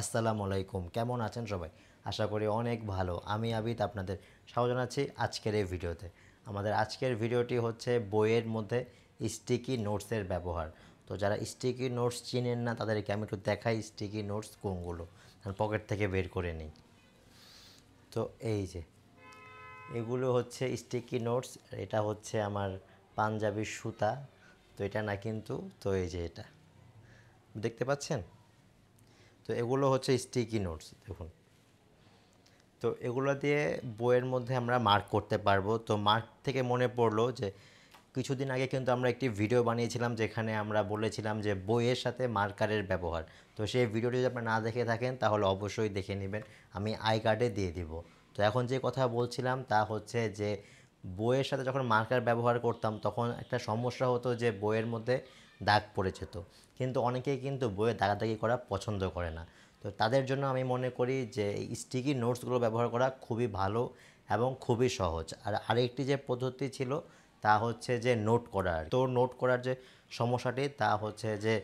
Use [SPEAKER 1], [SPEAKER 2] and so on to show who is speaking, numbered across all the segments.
[SPEAKER 1] আসসালাম আলাইকুম কেমন আছেন সবাই আশা করি অনেক ভালো আমি আবিদ আপনাদের স্বাগত জানাচ্ছি আজকের এই ভিডিওতে আমাদের আজকের ভিডিওটি হচ্ছে বইয়ের মধ্যে স্টিকি নোটসের ব্যবহার তো যারা স্টিকি নোটস চিনেন না তাদেরকে আমি একটু দেখাই স্টিকি নোটস কোনগুলো পকেট থেকে বের করে নিই তো এই যে এগুলো হচ্ছে স্টিকি নোটস এটা হচ্ছে আমার পাঞ্জাবির সুতা তো এটা না কিন্তু তো এই যে এটা দেখতে পাচ্ছেন তো এগুলো হচ্ছে স্টিকি নোটস দেখুন তো এগুলো দিয়ে বইয়ের মধ্যে আমরা মার্ক করতে পারবো তো মার্ক থেকে মনে পড়লো যে কিছুদিন আগে কিন্তু আমরা একটি ভিডিও বানিয়েছিলাম যেখানে আমরা বলেছিলাম যে বইয়ের সাথে মার্কারের ব্যবহার তো সেই ভিডিওটি যদি আপনারা না দেখে থাকেন তাহলে অবশ্যই দেখে নেবেন আমি আই কার্ডে দিয়ে দিব তো এখন যে কথা বলছিলাম তা হচ্ছে যে বইয়ের সাথে যখন মার্কার ব্যবহার করতাম তখন একটা সমস্যা হতো যে বইয়ের মধ্যে দাগ পড়ে যেত কিন্তু অনেকেই কিন্তু বইয়ে দাগাদাগি করা পছন্দ করে না তো তাদের জন্য আমি মনে করি যে স্টিকি নোটসগুলো ব্যবহার করা খুবই ভালো এবং খুবই সহজ আর আরেকটি যে পদ্ধতি ছিল তা হচ্ছে যে নোট করার তো নোট করার যে সমস্যাটি তা হচ্ছে যে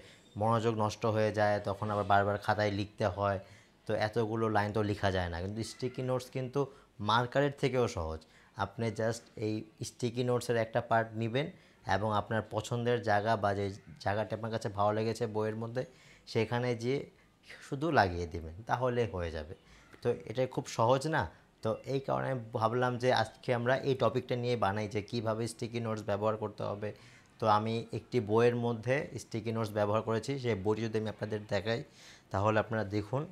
[SPEAKER 1] মনোযোগ নষ্ট হয়ে যায় তখন আবার বারবার খাতায় লিখতে হয় তো এতগুলো লাইন তো লেখা যায় না কিন্তু স্টিকি নোটস কিন্তু মার্কারের থেকেও সহজ আপনি জাস্ট এই স্টিকি নোটসের একটা পার্ট নেবেন এবং আপনার পছন্দের জায়গা বা যে জায়গাটা আপনার কাছে ভালো লেগেছে বইয়ের মধ্যে সেখানে গিয়ে শুধু লাগিয়ে দেবেন তাহলে হয়ে যাবে তো এটা খুব সহজ না তো এই কারণে ভাবলাম যে আজকে আমরা এই টপিকটা নিয়ে বানাই যে কীভাবে স্টিকি নোটস ব্যবহার করতে হবে তো আমি একটি বইয়ের মধ্যে স্টিকি নোটস ব্যবহার করেছি সেই বইটি যদি আমি আপনাদের দেখাই তাহলে আপনারা দেখুন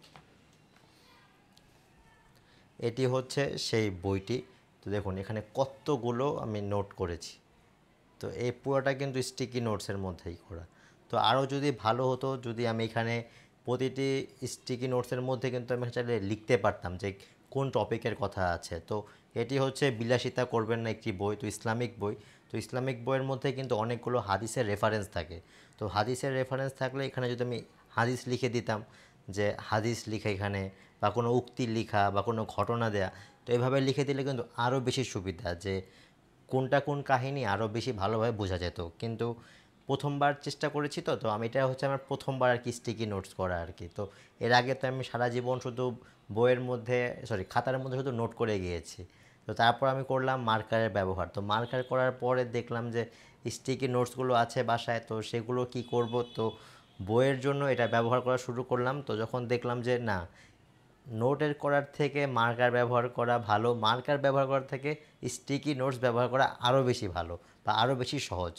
[SPEAKER 1] এটি হচ্ছে সেই বইটি তো দেখুন এখানে কতগুলো আমি নোট করেছি তো এই পুরোটা কিন্তু স্টিকি নোটসের মধ্যেই করা তো আরও যদি ভালো হতো যদি আমি এখানে প্রতিটি স্টিকি নোটসের মধ্যে কিন্তু আমি চাইলে লিখতে পারতাম যে কোন টপিকের কথা আছে তো এটি হচ্ছে বিলাসিতা করবেন না একটি বই তো ইসলামিক বই তো ইসলামিক বইয়ের মধ্যে কিন্তু অনেকগুলো হাদিসের রেফারেন্স থাকে তো হাদিসের রেফারেন্স থাকলে এখানে যদি আমি হাদিস লিখে দিতাম যে হাদিস লিখা এখানে বা কোনো উক্তি লিখা বা কোনো ঘটনা দেয়া তো এভাবে লিখে দিলে কিন্তু আরও বেশি সুবিধা যে কোনটা কোন কাহিনী আরও বেশি ভালোভাবে বোঝা যেত কিন্তু প্রথমবার চেষ্টা করেছি তো তো আমি এটা হচ্ছে আমার প্রথমবার আর কি স্টিকি নোটস করা আর কি তো এর আগে তো আমি সারা জীবন শুধু বইয়ের মধ্যে সরি খাতার মধ্যে শুধু নোট করে গিয়েছি তো তারপর আমি করলাম মার্কারের ব্যবহার তো মার্কার করার পরে দেখলাম যে স্টিকি নোটসগুলো আছে বাসায় তো সেগুলো কি করব তো বইয়ের জন্য এটা ব্যবহার করা শুরু করলাম তো যখন দেখলাম যে না নোটের করার থেকে মার্কার ব্যবহার করা ভালো মার্কার ব্যবহার করার থেকে স্টিকি নোটস ব্যবহার করা আরও বেশি ভালো বা আরও বেশি সহজ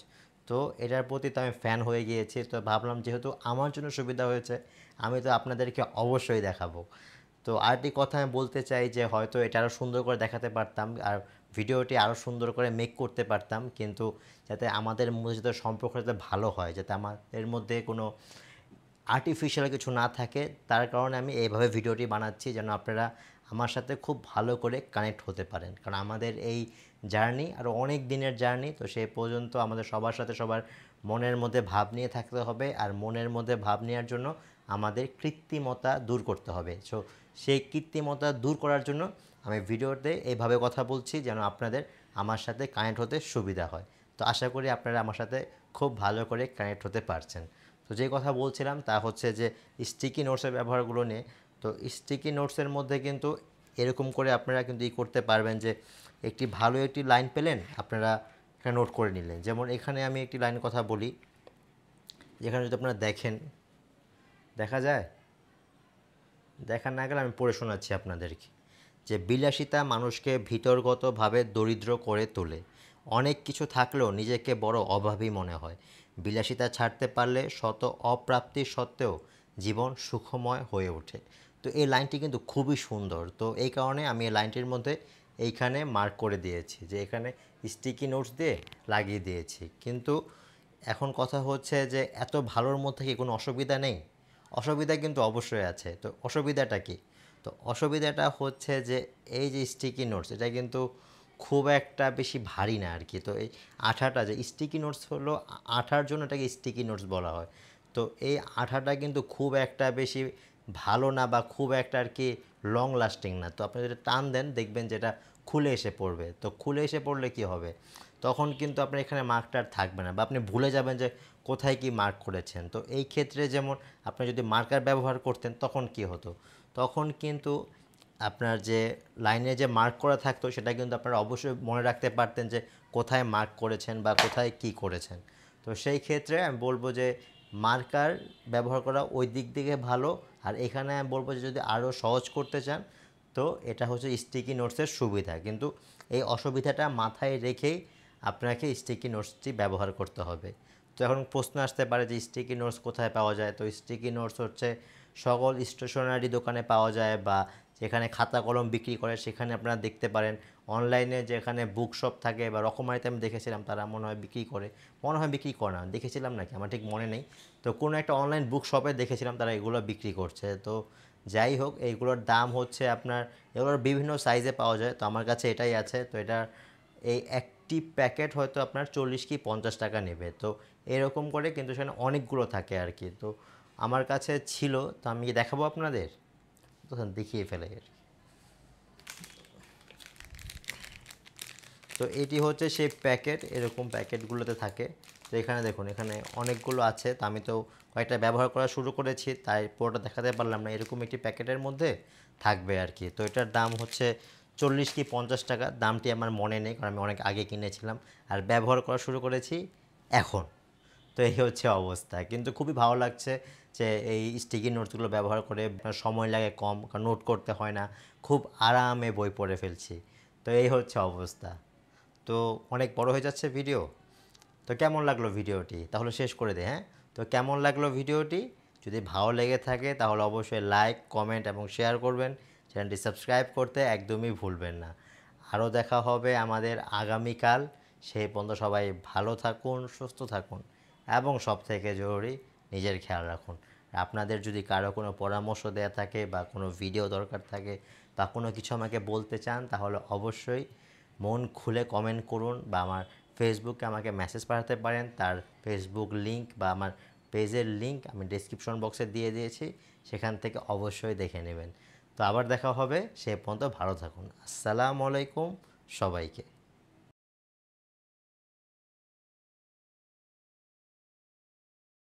[SPEAKER 1] তো এটার প্রতি তো আমি ফ্যান হয়ে গিয়েছি তো ভাবলাম যেহেতু আমার জন্য সুবিধা হয়েছে আমি তো আপনাদেরকে অবশ্যই দেখাবো তো আরেকটি কথা আমি বলতে চাই যে হয়তো এটা আরও সুন্দর করে দেখাতে পারতাম আর ভিডিওটি আরও সুন্দর করে মেক করতে পারতাম কিন্তু যাতে আমাদের মধ্যে সম্পর্ক যাতে ভালো হয় যাতে আমাদের মধ্যে কোনো আর্টিফিশিয়াল কিছু না থাকে তার কারণে আমি এইভাবে ভিডিওটি বানাচ্ছি যেন আপনারা আমার সাথে খুব ভালো করে কানেক্ট হতে পারেন কারণ আমাদের এই জার্নি আরও অনেক দিনের জার্নি তো সেই পর্যন্ত আমাদের সবার সাথে সবার মনের মধ্যে ভাব নিয়ে থাকতে হবে আর মনের মধ্যে ভাব নেওয়ার জন্য আমাদের কৃত্রিমতা দূর করতে হবে সো সেই কৃত্রিমতা দূর করার জন্য আমি ভিডিওতে এইভাবে কথা বলছি যেন আপনাদের আমার সাথে কানেক্ট হতে সুবিধা হয় তো আশা করি আপনারা আমার সাথে খুব ভালো করে কানেক্ট হতে পারছেন তো যে কথা বলছিলাম তা হচ্ছে যে স্টিকি নোটসের ব্যবহারগুলো নিয়ে তো স্টিকি নোটসের মধ্যে কিন্তু এরকম করে আপনারা কিন্তু ই করতে পারবেন যে একটি ভালো একটি লাইন পেলেন আপনারা এখানে নোট করে নিলেন যেমন এখানে আমি একটি লাইন কথা বলি যেখানে যদি আপনারা দেখেন দেখা যায় দেখা না গেলে আমি পড়ে শোনাচ্ছি আপনাদেরকে যে বিলাসিতা মানুষকে ভিতরগতভাবে দরিদ্র করে তোলে অনেক কিছু থাকলেও নিজেকে বড় অভাবী মনে হয় বিলাসিতা ছাড়তে পারলে শত অপ্রাপ্তি সত্ত্বেও জীবন সুখময় হয়ে ওঠে তো এই লাইনটি কিন্তু খুবই সুন্দর তো এই কারণে আমি এই লাইনটির মধ্যে এইখানে মার্ক করে দিয়েছি যে এখানে স্টিকি নোটস দিয়ে লাগিয়ে দিয়েছি কিন্তু এখন কথা হচ্ছে যে এত ভালোর মধ্যে কি কোনো অসুবিধা নেই অসুবিধা কিন্তু অবশ্যই আছে তো অসুবিধাটা কি তো অসুবিধাটা হচ্ছে যে এই যে স্টিকি নোটস এটা কিন্তু খুব একটা বেশি ভারী না আর কি তো এই আঠাটা যে স্টিকি নোটস হলো আঠার জন্য এটাকে স্টিকি নোটস বলা হয় তো এই আঠাটা কিন্তু খুব একটা বেশি ভালো না বা খুব একটা আর কি লং লাস্টিং না তো আপনি যেটা টান দেন দেখবেন যেটা খুলে এসে পড়বে তো খুলে এসে পড়লে কি হবে তখন কিন্তু আপনার এখানে মার্কটা আর থাকবে না বা আপনি ভুলে যাবেন যে কোথায় কি মার্ক করেছেন তো এই ক্ষেত্রে যেমন আপনি যদি মার্কার ব্যবহার করতেন তখন কি হতো তখন কিন্তু আপনার যে লাইনে যে মার্ক করা থাকতো সেটা কিন্তু আপনারা অবশ্যই মনে রাখতে পারতেন যে কোথায় মার্ক করেছেন বা কোথায় কি করেছেন তো সেই ক্ষেত্রে আমি বলবো যে মার্কার ব্যবহার করা ওই দিক থেকে ভালো আর এখানে আমি বলবো যে যদি আরও সহজ করতে চান তো এটা হচ্ছে স্টিকি নোটসের সুবিধা কিন্তু এই অসুবিধাটা মাথায় রেখেই আপনাকে স্টিকি নোটসটি ব্যবহার করতে হবে তো এখন প্রশ্ন আসতে পারে যে স্টিকি নোটস কোথায় পাওয়া যায় তো স্টিকি নোটস হচ্ছে সকল স্টেশনারি দোকানে পাওয়া যায় বা যেখানে খাতা কলম বিক্রি করে সেখানে আপনারা দেখতে পারেন অনলাইনে যেখানে বুক শপ থাকে বা রকমারিতে আমি দেখেছিলাম তারা মনে হয় বিক্রি করে মনে হয় বিক্রি করে না দেখেছিলাম নাকি আমার ঠিক মনে নেই তো কোনো একটা অনলাইন বুক শপে দেখেছিলাম তারা এগুলো বিক্রি করছে তো যাই হোক এইগুলোর দাম হচ্ছে আপনার এগুলোর বিভিন্ন সাইজে পাওয়া যায় তো আমার কাছে এটাই আছে তো এটা এই একটি প্যাকেট হয়তো আপনার চল্লিশ কি পঞ্চাশ টাকা নেবে তো এরকম করে কিন্তু সেখানে অনেকগুলো থাকে আর কি তো আমার কাছে ছিল তো আমি দেখাবো আপনাদের তখন দেখিয়ে ফেলে আর তো এটি হচ্ছে সেই প্যাকেট এরকম প্যাকেটগুলোতে থাকে তো এখানে দেখুন এখানে অনেকগুলো আছে তা আমি তো কয়েকটা ব্যবহার করা শুরু করেছি তাই পুরোটা দেখাতে পারলাম না এরকম একটি প্যাকেটের মধ্যে থাকবে আর কি তো এটার দাম হচ্ছে চল্লিশ কি পঞ্চাশ টাকা দামটি আমার মনে নেই কারণ আমি অনেক আগে কিনেছিলাম আর ব্যবহার করা শুরু করেছি এখন তো এই হচ্ছে অবস্থা কিন্তু খুবই ভালো লাগছে যে এই স্টিকি নোটসগুলো ব্যবহার করে সময় লাগে কম কারণ নোট করতে হয় না খুব আরামে বই পড়ে ফেলছি তো এই হচ্ছে অবস্থা তো অনেক বড় হয়ে যাচ্ছে ভিডিও তো কেমন লাগলো ভিডিওটি তাহলে শেষ করে দে হ্যাঁ তো কেমন লাগলো ভিডিওটি যদি ভালো লেগে থাকে তাহলে অবশ্যই লাইক কমেন্ট এবং শেয়ার করবেন চ্যানেলটি সাবস্ক্রাইব করতে একদমই ভুলবেন না আরও দেখা হবে আমাদের আগামীকাল সেই পর্যন্ত সবাই ভালো থাকুন সুস্থ থাকুন এবং সবথেকে জরুরি নিজের খেয়াল রাখুন আপনাদের যদি কারো কোনো পরামর্শ দেয়া থাকে বা কোনো ভিডিও দরকার থাকে বা কোনো কিছু আমাকে বলতে চান তাহলে অবশ্যই মন খুলে কমেন্ট করুন বা আমার ফেসবুকে আমাকে মেসেজ পাঠাতে পারেন তার ফেসবুক লিংক বা আমার পেজের লিংক আমি ডিসক্রিপশন বক্সে দিয়ে দিয়েছি সেখান থেকে অবশ্যই দেখে নেবেন তো আবার দেখা হবে সে পর্যন্ত ভালো থাকুন আসসালামু আলাইকুম সবাইকে